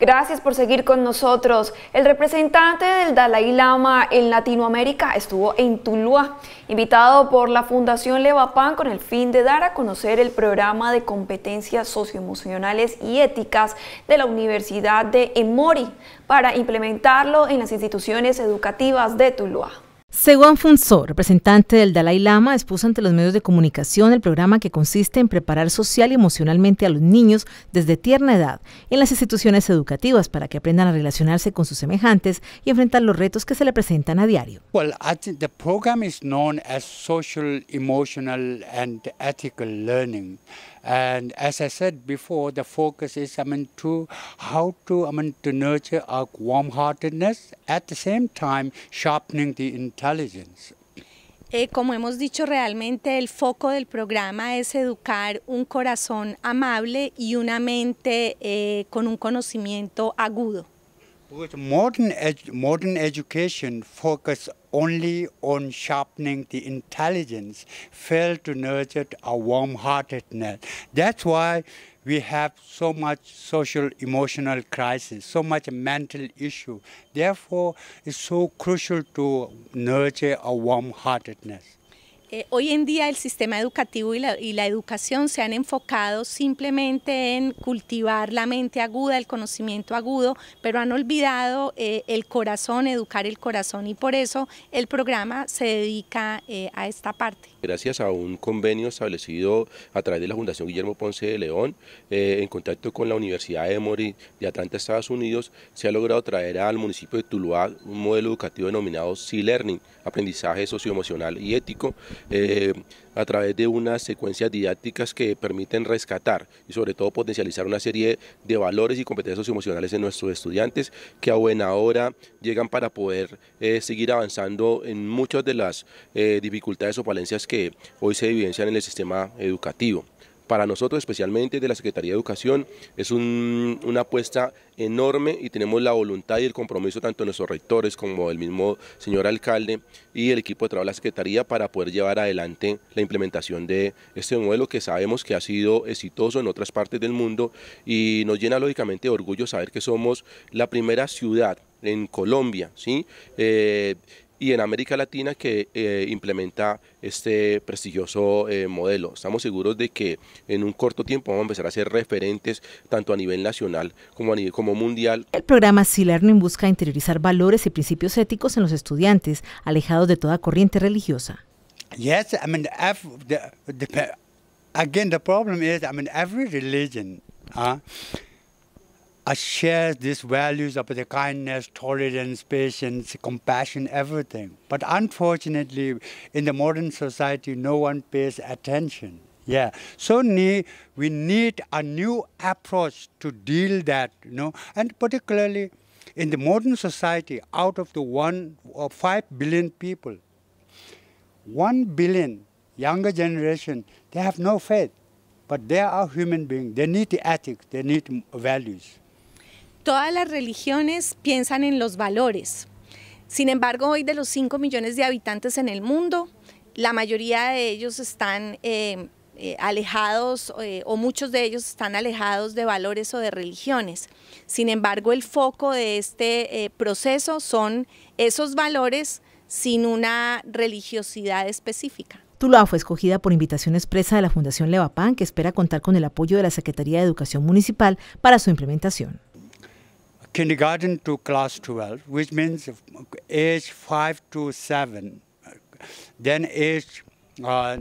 Gracias por seguir con nosotros. El representante del Dalai Lama en Latinoamérica estuvo en Tuluá, invitado por la Fundación Levapán con el fin de dar a conocer el programa de competencias socioemocionales y éticas de la Universidad de Emory para implementarlo en las instituciones educativas de Tuluá. Según Funso, representante del Dalai Lama, expuso ante los medios de comunicación el programa que consiste en preparar social y emocionalmente a los niños desde tierna edad en las instituciones educativas para que aprendan a relacionarse con sus semejantes y enfrentar los retos que se le presentan a diario. Well, the program is known as social, emotional and ethical learning. And as I said before, the focus is I mean, to how to I mean, to nurture our warm-heartedness at the same time sharpening the intelligence. Eh, como hemos dicho, realmente el foco del programa es educar un corazón amable y una mente eh, con un conocimiento agudo. With modern, modern education focus only on sharpening the intelligence, fail to nurture a warm-heartedness. That's why we have so much social emotional crisis, so much mental issue. Therefore, it's so crucial to nurture a warm-heartedness. Eh, hoy en día el sistema educativo y la, educación se han enfocado simplemente en cultivar la mente aguda, el conocimiento agudo, pero han olvidado eh, el corazón, educar el corazón y por eso el programa se dedica eh, a esta parte. Gracias a un convenio establecido a través de la Fundación Guillermo Ponce de León, en contacto con la Universidad de Emory de Atlanta, Estados Unidos, se ha logrado traer al municipio de Tuluá un modelo educativo denominado Sea Learning, aprendizaje socioemocional y ético, eh, a través de unas secuencias didácticas que permiten rescatar y sobre todo potencializar una serie de valores y competencias socioemocionales en nuestros estudiantes que a buena hora llegan para poder eh, seguir avanzando en muchas de las eh, dificultades o falencias que hoy se evidencian en el sistema educativo para nosotros especialmente de la Secretaría de Educación es una apuesta enorme y tenemos la voluntad y el compromiso tanto de nuestros rectores como del mismo señor alcalde y el equipo de trabajo de la Secretaría para poder llevar adelante la implementación de este modelo que sabemos que ha sido exitoso en otras partes del mundo y nos llena lógicamente de orgullo saber que somos la primera ciudad en Colombia, ¿sí? Eh, y en América Latina que eh, implementa este prestigioso eh, modelo. Estamos seguros de que en un corto tiempo vamos a empezar a ser referentes tanto a nivel nacional como, a nivel, como mundial. El programa c Learning busca interiorizar valores y principios éticos en los estudiantes, alejados de toda corriente religiosa. Yes, I mean, again, the problem is, I mean, every religion. Uh, I share these values of the kindness, tolerance, patience, compassion, everything. But unfortunately, in the modern society, no one pays attention. Yeah, so ne we need a new approach to deal that, you know, and particularly in the modern society, out of the one or uh, five billion people, one billion younger generation, they have no faith, but they are human beings. They need ethics, they need values. Todas las religiones piensan en los valores. Sin embargo, hoy de los 5 millones de habitantes en el mundo, la mayoría de ellos están eh, eh, alejados eh, o muchos de ellos están alejados de valores o de religiones. Sin embargo, el foco de este proceso son esos valores sin una religiosidad específica. Tuluá fue escogida por invitación expresa de la Fundación Levapán, que espera contar con el apoyo de la Secretaría de Educación Municipal para su implementación. kindergarten to class 12, which means age 5 to 7, then age uh,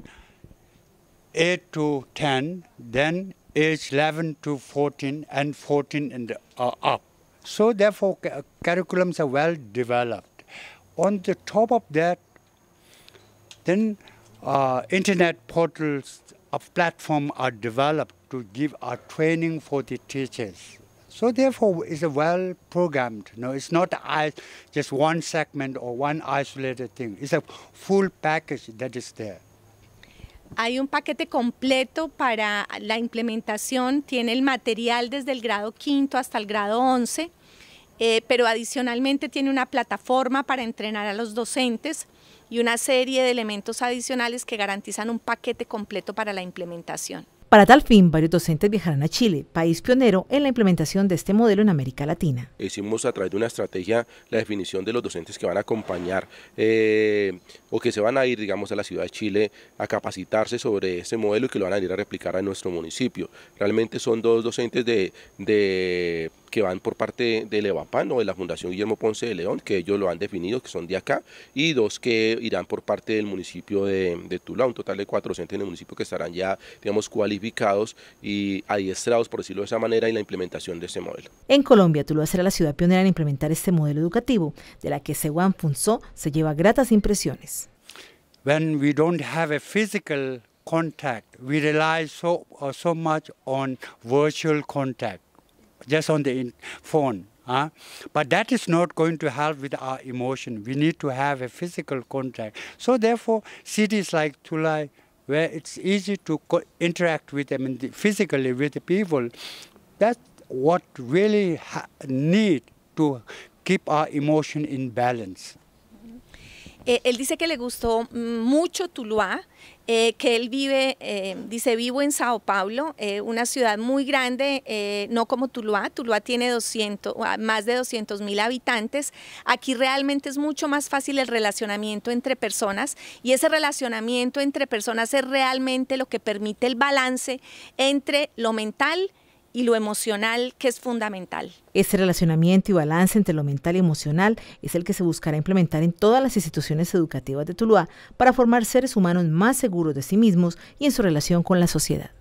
8 to 10, then age 11 to 14, and 14 and uh, up. So therefore, curriculums are well developed. On the top of that, then uh, internet portals, a platform are developed to give a training for the teachers. So therefore, well programmed. No, it's not just one segment or one isolated thing. It's a full package that is Hay un paquete completo para la implementación, tiene el material desde el grado quinto hasta el grado 11, eh, pero adicionalmente tiene una plataforma para entrenar a los docentes y una serie de elementos adicionales que garantizan un paquete completo para la implementación. Para tal fin, varios docentes viajarán a Chile, país pionero en la implementación de este modelo en América Latina. Hicimos a través de una estrategia la definición de los docentes que van a acompañar eh, o que se van a ir, digamos, a la ciudad de Chile a capacitarse sobre este modelo y que lo van a ir a replicar a nuestro municipio. Realmente son dos docentes de que van por parte del EVAPAN o de la Fundación Guillermo Ponce de León, que ellos lo han definido, que son de acá, y dos que irán por parte del municipio de, Tula, un total de 400 en el municipio que estarán ya, digamos, cualificados y adiestrados, por decirlo de esa manera, en la implementación de ese modelo. En Colombia, Tula será la ciudad pionera en implementar este modelo educativo, de la que Seguan Funzó se lleva gratas impresiones. When we don't have a physical contact, we rely so, so much on virtual contact. just on the phone. Huh? But that is not going to help with our emotion. We need to have a physical contact. So therefore, cities like Tulai, where it's easy to interact with them the, physically with the people, that's what really need to keep our emotion in balance. Mm-hmm. Eh, él dice que le gustó mucho Tuluá, eh, que él vive, eh, dice, vivo en Sao Paulo, una ciudad muy grande, no como Tuluá. Tuluá tiene 200, ah, más de 200 mil habitantes. Aquí realmente es mucho más fácil el relacionamiento entre personas y ese relacionamiento entre personas es realmente lo que permite el balance entre lo mental y lo emocional que es fundamental. Este relacionamiento y balance entre lo mental y emocional es el que se buscará implementar en todas las instituciones educativas de Tuluá para formar seres humanos más seguros de sí mismos y en su relación con la sociedad.